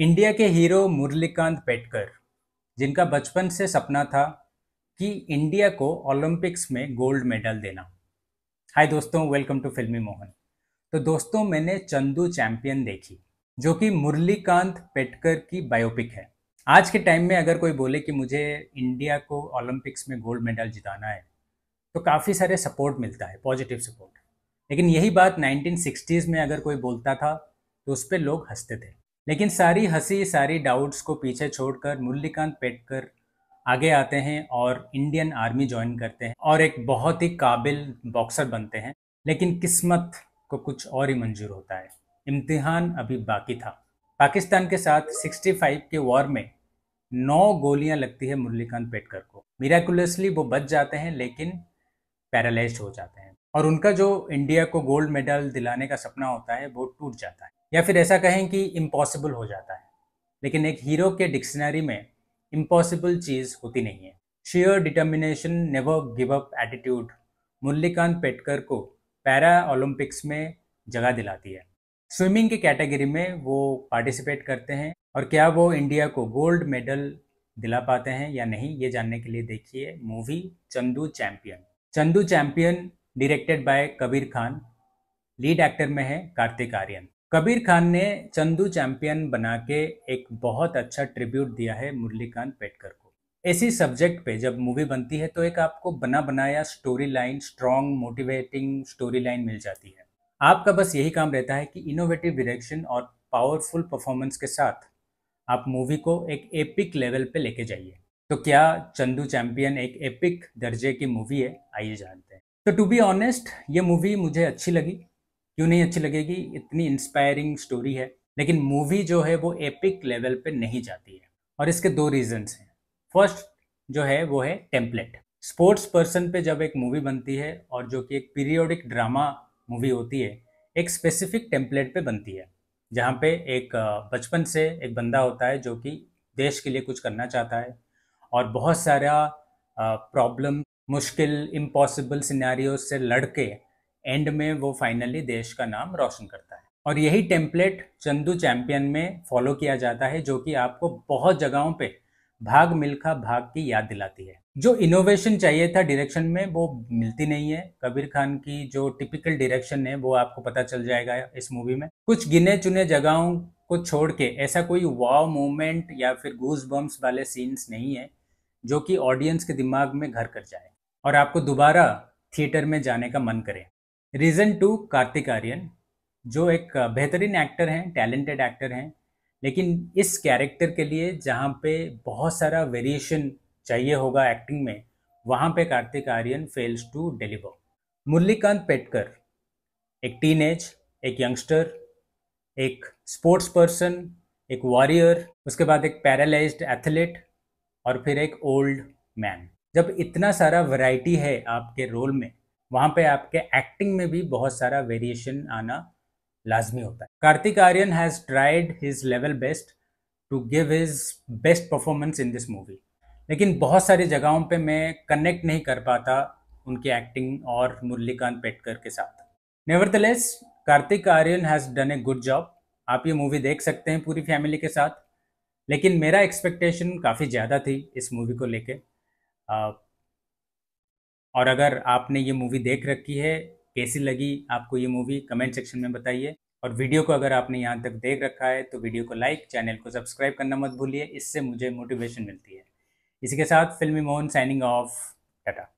India के hero Murlikant Petkar जिनका बचपन से सपना था कि इंडिया को ओलंपिक्स में गोल्ड मेडल देना हाय दोस्तों वेलकम टू फिल्मी मोहन तो दोस्तों मैंने चंदू चैंपियन देखी जो कि मुरलीकांत पेटकर की बायोपिक है आज के टाइम में अगर कोई बोले कि मुझे इंडिया को ओलंपिक्स में गोल्ड मेडल जिताना है तो काफ़ी सारे सपोर्ट मिलता है पॉजिटिव सपोर्ट लेकिन यही बात 1960s में अगर कोई बोलता था तो उस पर लोग हंसते थे लेकिन सारी हंसी सारी डाउट्स को पीछे छोड़कर मुरलीकांत पेटकर आगे आते हैं और इंडियन आर्मी ज्वाइन करते हैं और एक बहुत ही काबिल बॉक्सर बनते हैं लेकिन किस्मत को कुछ और ही मंजूर होता है इम्तिहान अभी बाकी था पाकिस्तान के साथ 65 के वॉर में नौ गोलियां लगती है मुरलीकांत पेटकर को मिराकुलसली वो बच जाते हैं लेकिन पैरालाइज हो जाते हैं और उनका जो इंडिया को गोल्ड मेडल दिलाने का सपना होता है वो टूट जाता है या फिर ऐसा कहें कि इम्पॉसिबल हो जाता है लेकिन एक हीरो के डिक्शनरी में इम्पॉसिबल चीज़ होती नहीं है sure determination never give up attitude Murlikant Petkar को पैरा ओलंपिक्स में जगह दिलाती है स्विमिंग की कैटेगरी में वो पार्टिसिपेट करते हैं और क्या वो इंडिया को गोल्ड मेडल दिला पाते हैं या नहीं ये जानने के लिए देखिए movie Chandu champion Chandu champion directed by Kabir Khan lead actor में है कार्तिक आर्यन कबीर खान ने चंदू चैंपियन बना के एक बहुत अच्छा ट्रिब्यूट दिया है मुरलीकांत पेटकर को ऐसी सब्जेक्ट पे जब मूवी बनती है तो एक आपको बना बनाया story line strong motivating story line मिल जाती है आपका बस यही काम रहता है कि इनोवेटिव डायरेक्शन और पावरफुल परफॉर्मेंस के साथ आप मूवी को एक एपिक लेवल पे लेके जाइए तो क्या चंदू चैंपियन एक एपिक दर्जे की मूवी है आइए जानते हैं तो टू बी ऑनेस्ट ये मूवी मुझे अच्छी लगी क्यों नहीं अच्छी लगेगी इतनी इंस्पायरिंग स्टोरी है लेकिन मूवी जो है वो एपिक लेवल पे नहीं जाती है और इसके दो रीजंस हैं फर्स्ट जो है वो है टेम्पलेट स्पोर्ट्स पर्सन पे जब एक मूवी बनती है और जो कि एक पीरियोडिक ड्रामा मूवी होती है एक स्पेसिफिक टेम्पलेट पे बनती है जहाँ पे एक बचपन से एक बंदा होता है जो कि देश के लिए कुछ करना चाहता है और बहुत सारा प्रॉब्लम मुश्किल इम्पॉसिबल सिनारियों से लड़ एंड में वो फाइनली देश का नाम रोशन करता है और यही टेम्पलेट चंदू चैम्पियन में फॉलो किया जाता है जो कि आपको बहुत जगहों पे भाग मिल्खा भाग की याद दिलाती है जो इनोवेशन चाहिए था डायरेक्शन में वो मिलती नहीं है कबीर खान की जो टिपिकल डायरेक्शन है वो आपको पता चल जाएगा इस मूवी में कुछ गिने चुने जगहों को छोड़ के ऐसा कोई वाव मोमेंट या फिर गूज बम्स वाले सीन्स नहीं है जो कि ऑडियंस के दिमाग में घर कर जाए और आपको दोबारा थिएटर में जाने का मन करे रीज़न टू कार्तिक आर्यन जो एक बेहतरीन एक्टर हैं टैलेंटेड एक्टर हैं लेकिन इस कैरेक्टर के लिए जहाँ पे बहुत सारा वेरिएशन चाहिए होगा एक्टिंग में वहाँ पे Kartik Aaryan fails to deliver Murlikant Petkar एक टीन एक यंगस्टर एक स्पोर्ट्स पर्सन एक वॉरियर उसके बाद एक पैरालाइज एथलीट और फिर एक ओल्ड मैन जब इतना सारा वैरायटी है आपके रोल में वहाँ पे आपके एक्टिंग में भी बहुत सारा वेरिएशन आना लाजमी होता है Kartik Aaryan has tried his level best to give his best performance in this movie लेकिन बहुत सारी जगहों पे मैं कनेक्ट नहीं कर पाता उनकी एक्टिंग और मुरलीकांत पेटकर के साथ never Kartik Aaryan has done a good job आप ये मूवी देख सकते हैं पूरी फैमिली के साथ लेकिन मेरा एक्सपेक्टेशन काफ़ी ज़्यादा थी इस मूवी को लेके और अगर आपने ये मूवी देख रखी है कैसी लगी आपको ये मूवी कमेंट सेक्शन में बताइए और वीडियो को अगर आपने यहाँ तक देख रखा है तो वीडियो को लाइक चैनल को सब्सक्राइब करना मत भूलिए इससे मुझे मोटिवेशन मिलती है इसी के साथ फिल्मी मोहन साइनिंग ऑफ टाटा